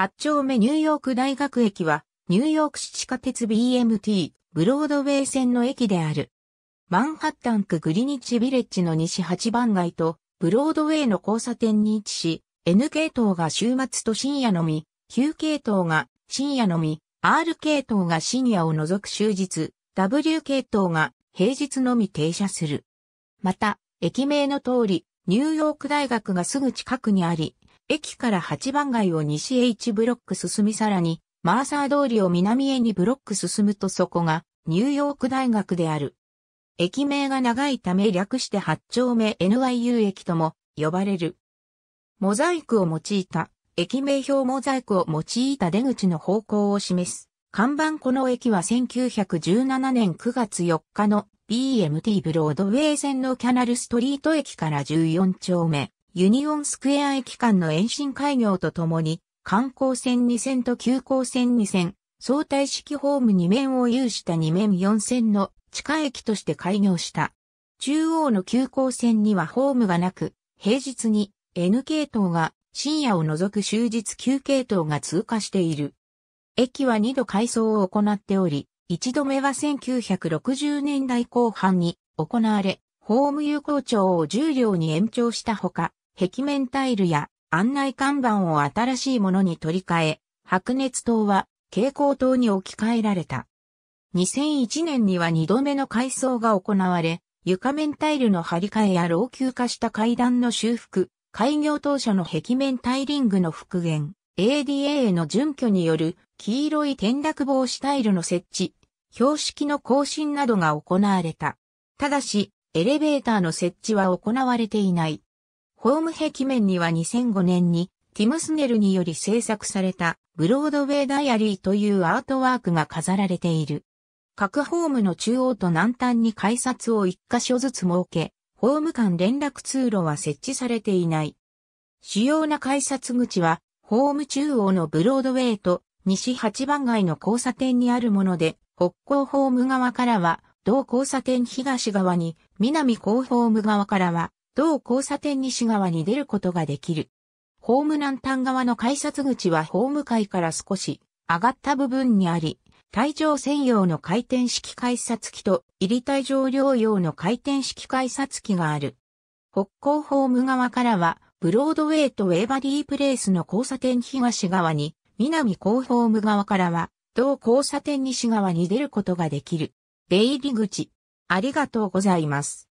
8丁目ニューヨーク大学駅は、ニューヨーク市地下鉄 BMT、ブロードウェイ線の駅である。マンハッタン区グリニッチビレッジの西8番街と、ブロードウェイの交差点に位置し、N 系統が週末と深夜のみ、Q 系統が深夜のみ、R 系統が深夜を除く終日、W 系統が平日のみ停車する。また、駅名の通り、ニューヨーク大学がすぐ近くにあり、駅から8番街を西へ1ブロック進みさらに、マーサー通りを南へ2ブロック進むとそこが、ニューヨーク大学である。駅名が長いため略して8丁目 NYU 駅とも呼ばれる。モザイクを用いた、駅名表モザイクを用いた出口の方向を示す。看板この駅は1917年9月4日の BMT ブロードウェイ線のキャナルストリート駅から14丁目ユニオンスクエア駅間の延伸開業とともに、観光線2線と急行線2線、相対式ホーム2面を有した2面4線の地下駅として開業した。中央の急行線にはホームがなく、平日に N 系統が深夜を除く終日9系統が通過している。駅は2度改装を行っており、1度目は1960年代後半に行われ、ホーム有効長を10両に延長したほか、壁面タイルや案内看板を新しいものに取り替え、白熱灯は蛍光灯に置き換えられた。2001年には2度目の改装が行われ、床面タイルの張り替えや老朽化した階段の修復、開業当初の壁面タイリングの復元、ADA への準拠による黄色い転落防止タイルの設置、標識の更新などが行われた。ただし、エレベーターの設置は行われていない。ホーム壁面には2005年にティムスネルにより制作されたブロードウェイダイアリーというアートワークが飾られている。各ホームの中央と南端に改札を一箇所ずつ設け、ホーム間連絡通路は設置されていない。主要な改札口は、ホーム中央のブロードウェイと西八番街の交差点にあるもので、北港ホーム側からは、同交差点東側に、南港ホーム側からは、同交差点西側に出ることができる。ホーム南端側の改札口はホーム階から少し上がった部分にあり、退場専用の回転式改札機と入り退場療用の回転式改札機がある。北港ホーム側からは、ブロードウェイとウェイバリープレイスの交差点東側に、南港ホーム側からは、同交差点西側に出ることができる。出入り口。ありがとうございます。